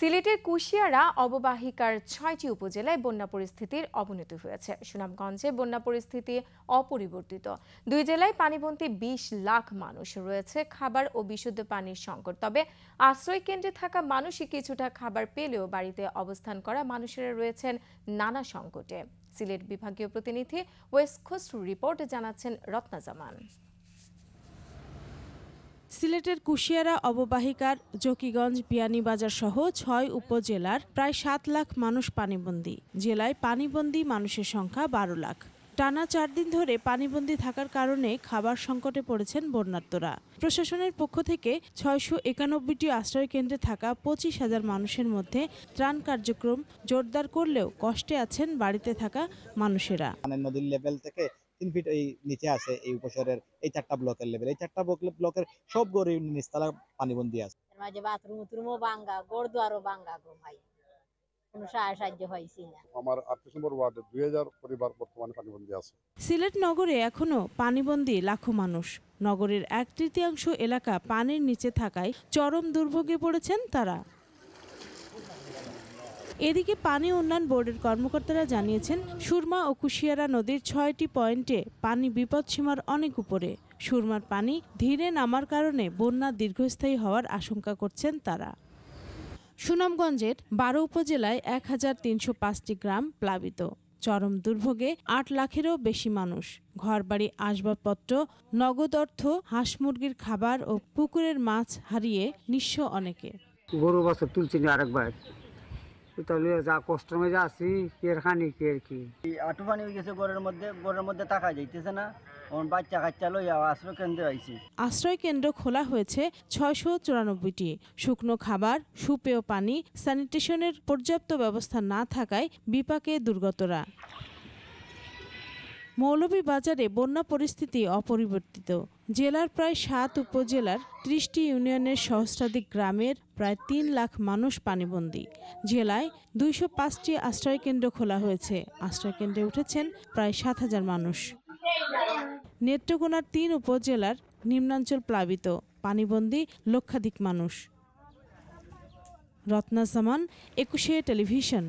সিলেটের কুশিয়ারা অববাহিকার ছয়টি উপজেলায় বন্যা পরিস্থিতির অবনতি হয়েছে সুনামগঞ্জে বন্যা পরিস্থিতি অপরিবর্তিত দুই জেলায় পানিবন্তি বিশ লাখ মানুষ রয়েছে খাবার ও বিশুদ্ধ পানির সংকট তবে আশ্রয় কেন্দ্রে থাকা মানুষই কিছুটা খাবার পেলেও বাড়িতে অবস্থান করা মানুষেরা রয়েছেন নানা সংকটে সিলেট বিভাগীয় প্রতিনিধি ওয়েস্ট কোস্ট রিপোর্ট জানাচ্ছেন রত্না জামান সিলেটের কুশিয়ারা অববাহিকার জকিগঞ্জ বিয়ানীবাজার সহ ছয় উপজেলার প্রায় সাত লাখ মানুষ পানিবন্দী জেলায় পানিবন্দী মানুষের সংখ্যা বারো লাখ টানা চার দিন ধরে পানিবন্দি থাকার কারণে খাবার সংকটে পড়েছেন বন্যার্তরা প্রশাসনের পক্ষ থেকে ছয়শো একানব্বইটি আশ্রয় কেন্দ্রে থাকা পঁচিশ হাজার মানুষের মধ্যে ত্রাণ কার্যক্রম জোরদার করলেও কষ্টে আছেন বাড়িতে থাকা মানুষেরা মানে নদীর লেভেল থেকে তিন ফিট এই নিচে আছে এই উপশহরের এই চারটা ব্লকের লেভেল এই চারটা ব্লকের সব গড়ে নিচতলা পানিবন্দি আছে মাঝে বাথরুম উথরুমও ভাঙ্গা গড় দুয়ারও ভাঙ্গা গো ভাই সিলেট নগরে এখনো পানিবন্দী লাখো মানুষ নগরের এক তৃতীয়াংশ এলাকা পানির নিচে থাকায় চরম দুর্ভোগে পড়েছেন তারা এদিকে পানি উন্নয়ন বোর্ডের কর্মকর্তারা জানিয়েছেন সুরমা ও কুশিয়ারা নদীর ছয়টি পয়েন্টে পানি বিপদসীমার অনেক উপরে সুরমার পানি ধীরে নামার কারণে বন্যা দীর্ঘস্থায়ী হওয়ার আশঙ্কা করছেন তারা সুনামগঞ্জের বারো উপজেলায় এক হাজার তিনশো পাঁচটি গ্রাম প্লাবিত চরম দুর্ভোগে আট লাখেরও বেশি মানুষ ঘরবাড়ি আসবাবপত্র নগদ অর্থ হাঁস মুরগির খাবার ও পুকুরের মাছ হারিয়ে নিঃস্ব অনেকে গরু বছর তুলছি আরেকবার যা কষ্টমে যা আটু পানি হয়ে গেছে মধ্যে মধ্যে যাইতেছে না বাচ্চা কাচ্চা লইয়া আশ্রয় আশ্রয় কেন্দ্র খোলা হয়েছে ছয়শো চুরানব্বইটি শুকনো খাবার সুপেয় পানি স্যানিটেশনের পর্যাপ্ত ব্যবস্থা না থাকায় বিপাকে দুর্গতরা মৌলভীবাজারে বন্যা পরিস্থিতি অপরিবর্তিত জেলার প্রায় সাত উপজেলার ত্রিশটি ইউনিয়নের সহস্রাধিক গ্রামের প্রায় তিন লাখ মানুষ পানিবন্দী জেলায় দুইশো পাঁচটি আশ্রয়কেন্দ্র খোলা হয়েছে আশ্রয়কেন্দ্রে উঠেছেন প্রায় সাত হাজার মানুষ নেত্রকোনার তিন উপজেলার নিম্নাঞ্চল প্লাবিত পানিবন্দী লক্ষাধিক মানুষ রত্না সামান একুশে টেলিভিশন